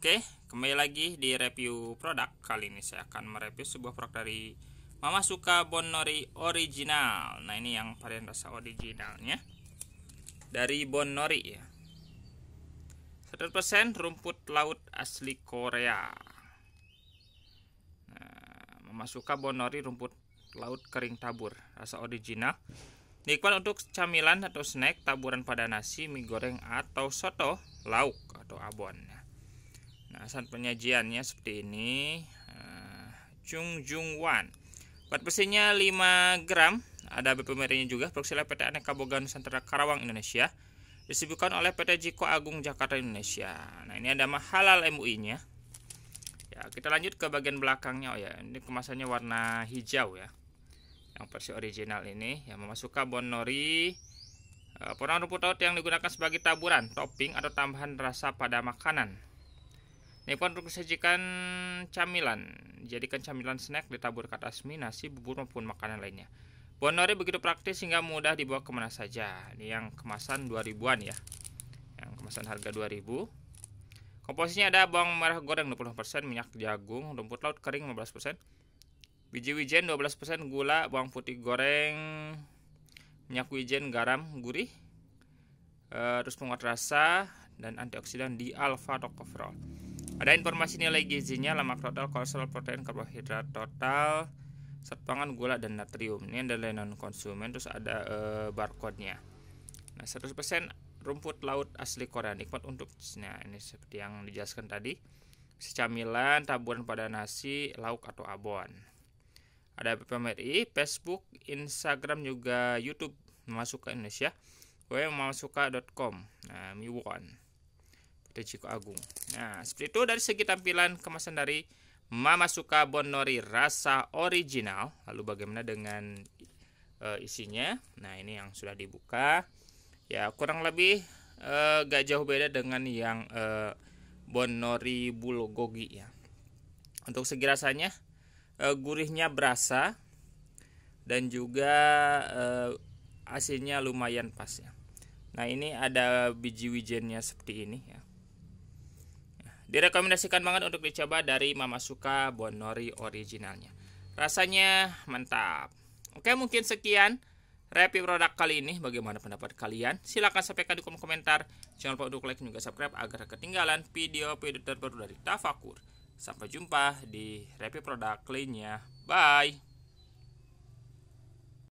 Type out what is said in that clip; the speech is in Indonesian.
Oke, kembali lagi di review produk. Kali ini saya akan mereview sebuah produk dari Mama Suka Bonori Original. Nah, ini yang varian rasa originalnya. Dari Bonori ya. 100% rumput laut asli Korea. Nah, Mama Suka Bonori rumput laut kering tabur, rasa original. Nikmat untuk camilan atau snack, taburan pada nasi, mie goreng atau soto, lauk atau abonnya. Nah, saat penyajiannya seperti ini. Eh, Chung Jung Wan. Kuat besinya 5 gram. Ada BP Merinya juga. Produksi PT Aneka Boga Nusantara Karawang Indonesia. Disebutkan oleh PT Jiko Agung Jakarta Indonesia. Nah, ini ada mahalal MUI-nya. Ya, kita lanjut ke bagian belakangnya. Oh ya, ini kemasannya warna hijau ya. Yang versi original ini Yang memasukkan bonori eh, Porang rumput laut yang digunakan sebagai taburan, topping atau tambahan rasa pada makanan Nippon untuk sajikan camilan, jadikan camilan snack ditabur mie, nasi, bubur maupun makanan lainnya. nori begitu praktis sehingga mudah dibawa kemana saja. Ini yang kemasan 2000-an ya. Yang kemasan harga 2000. Komposisinya ada bawang merah goreng 20%, minyak jagung, rumput laut kering 15%, biji wijen 12%, gula, bawang putih goreng, minyak wijen, garam, gurih, eh, terus penguat rasa dan antioksidan di alfa tocopherol. Ada informasi nilai gizinya lemak total, kolesterol, protein, karbohidrat total, serta pangan, gula dan natrium. Ini adalah non konsumen terus ada e, barcode-nya. Nah, 100% rumput laut asli Korea nikmat untuk nah ini seperti yang dijelaskan tadi. Secamilan, taburan pada nasi, lauk atau abon. Ada PPMRI, Facebook, Instagram juga YouTube masuk ke Indonesia. www.masuka.com. Nah, Miwon. Ciko Agung. Nah, seperti itu dari segi tampilan kemasan dari Mama Suka Bonori rasa original. Lalu bagaimana dengan e, isinya? Nah, ini yang sudah dibuka. Ya, kurang lebih e, gak jauh beda dengan yang e, Bonori Bulogogi ya. Untuk segi rasanya e, gurihnya berasa dan juga e, asinnya lumayan pas ya. Nah, ini ada biji wijennya seperti ini ya Direkomendasikan banget untuk dicoba dari Mama Suka Bonori originalnya. Rasanya mantap. Oke, mungkin sekian review produk kali ini. Bagaimana pendapat kalian? Silahkan sampaikan di kolom komentar. Jangan lupa untuk like dan juga subscribe agar ketinggalan video-video terbaru dari Tafakur. Sampai jumpa di review produk lainnya. Bye!